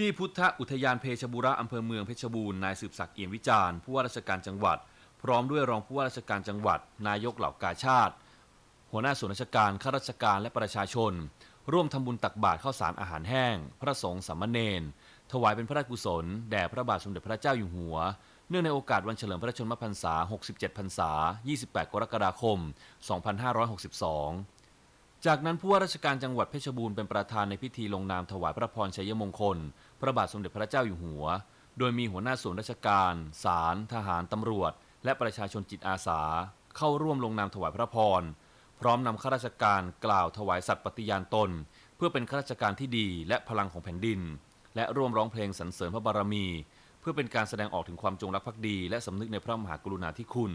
ที่พุทธอุทยานเพชรบุรีอำเภอเมืองเพชรบูรณ์ นายสืบศักดิ์เอี่ยมวิจารณ์ผู้ว่าราชการจังหวัด พร้อมด้วยรองผู้ว่าราชการจังหวัด นายกเหล่ากาชาติ หัวหน้าส่วนราชการข้าราชการและประชาชน ร่วมทำบุญตักบาตรข้าวสารอาหารแห้ง พระสงฆ์สามเณรถวายเป็นพระราชกุศลแด่พระบาทสมเด็จพระเจ้าอยู่หัวเนื่องในโอกาสวันเฉลิมพระชนมพรรษา 67พรรษา 28กรกฎาคม 2562 จากนั้นผู้ว่าราชการจังหวัดเพชรบูรณ์เป็นประธานในพิธีลงนามถวายพระพรชัยมงคลพระบาทสมเด็จพระเจ้าอยู่หัว โดยมีหัวหน้าส่วนราชการ ศาล ทหาร ตำรวจ และประชาชนจิตอาสา เข้าร่วมลงนามถวายพระพร พร้อมนำข้าราชการกล่าวถวายสัตย์ปฏิญาณตน เพื่อเป็นข้าราชการที่ดี และพลังของแผ่นดิน และร่วมร้องเพลงสรรเสริญพระบารมี เพื่อเป็นการแสดงออกถึงความจงรักภักดี และสำนึกในพระมหากรุณาธิคุณ